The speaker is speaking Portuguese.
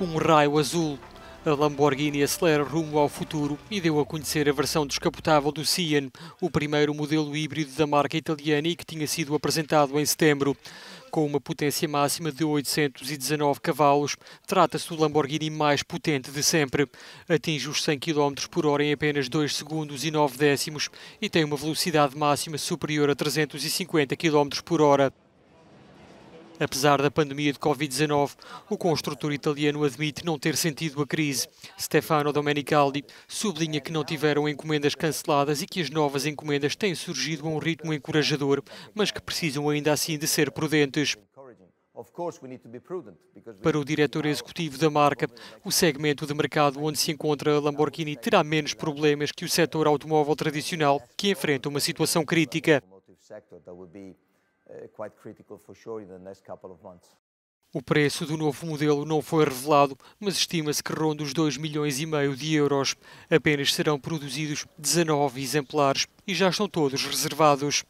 um raio azul. A Lamborghini acelera rumo ao futuro e deu a conhecer a versão descapotável do Cian, o primeiro modelo híbrido da marca italiana e que tinha sido apresentado em setembro. Com uma potência máxima de 819 cavalos, trata-se do Lamborghini mais potente de sempre. Atinge os 100 km por hora em apenas 2 segundos e 9 décimos e tem uma velocidade máxima superior a 350 km por hora. Apesar da pandemia de Covid-19, o construtor italiano admite não ter sentido a crise. Stefano Domenicali sublinha que não tiveram encomendas canceladas e que as novas encomendas têm surgido a um ritmo encorajador, mas que precisam ainda assim de ser prudentes. Para o diretor executivo da marca, o segmento de mercado onde se encontra a Lamborghini terá menos problemas que o setor automóvel tradicional, que enfrenta uma situação crítica. Eh, o preço do novo modelo não foi revelado, mas estima-se que ronda os 2 milhões e meio de euros. Apenas serão produzidos 19 exemplares e já estão todos reservados.